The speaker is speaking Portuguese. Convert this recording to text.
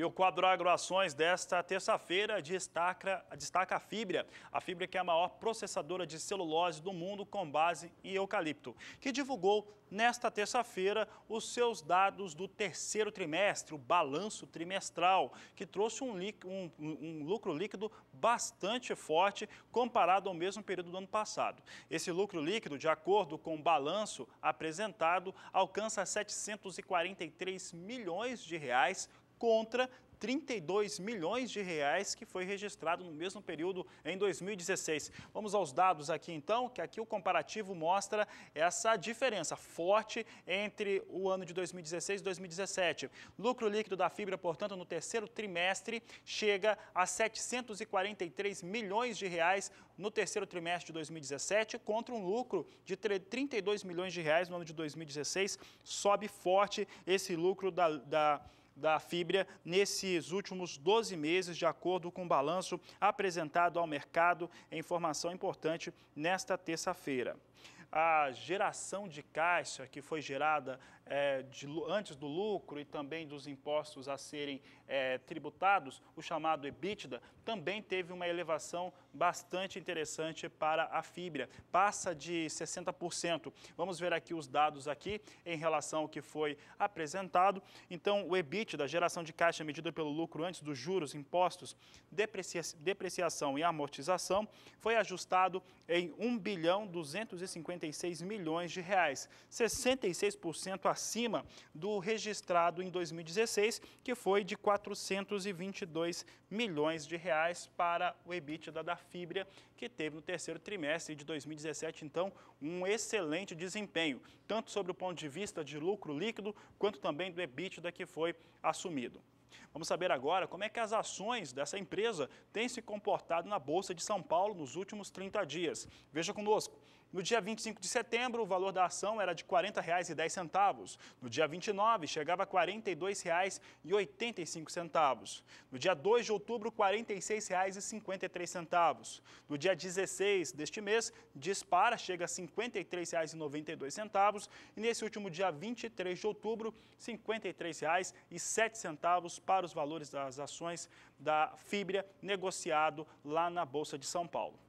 E o quadro agroações desta terça-feira destaca, destaca a fibra a fibra que é a maior processadora de celulose do mundo com base em eucalipto, que divulgou nesta terça-feira os seus dados do terceiro trimestre, o balanço trimestral, que trouxe um, um, um lucro líquido bastante forte comparado ao mesmo período do ano passado. Esse lucro líquido, de acordo com o balanço apresentado, alcança 743 milhões de reais contra 32 milhões de reais que foi registrado no mesmo período em 2016. Vamos aos dados aqui então, que aqui o comparativo mostra essa diferença forte entre o ano de 2016 e 2017. Lucro líquido da fibra, portanto, no terceiro trimestre chega a 743 milhões de reais no terceiro trimestre de 2017 contra um lucro de 32 milhões de reais no ano de 2016. Sobe forte esse lucro da, da da fibra nesses últimos 12 meses, de acordo com o balanço apresentado ao mercado. informação importante nesta terça-feira a geração de caixa que foi gerada é, de, antes do lucro e também dos impostos a serem é, tributados, o chamado EBITDA, também teve uma elevação bastante interessante para a fibra, passa de 60%. Vamos ver aqui os dados aqui em relação ao que foi apresentado. Então, o EBITDA, geração de caixa medida pelo lucro antes dos juros, impostos, depreciação e amortização, foi ajustado em 1 bilhão 250 146 milhões de reais, 66% acima do registrado em 2016, que foi de 422 milhões de reais para o EBITDA da Fibria, que teve no terceiro trimestre de 2017, então, um excelente desempenho, tanto sobre o ponto de vista de lucro líquido, quanto também do EBITDA que foi assumido. Vamos saber agora como é que as ações dessa empresa têm se comportado na Bolsa de São Paulo nos últimos 30 dias. Veja conosco. No dia 25 de setembro, o valor da ação era de R$ 40,10. No dia 29, chegava a R$ 42,85. No dia 2 de outubro, R$ 46,53. No dia 16 deste mês, dispara, chega a R$ 53,92. E nesse último dia 23 de outubro, R$ 53,07 para os valores das ações da Fibria negociado lá na Bolsa de São Paulo.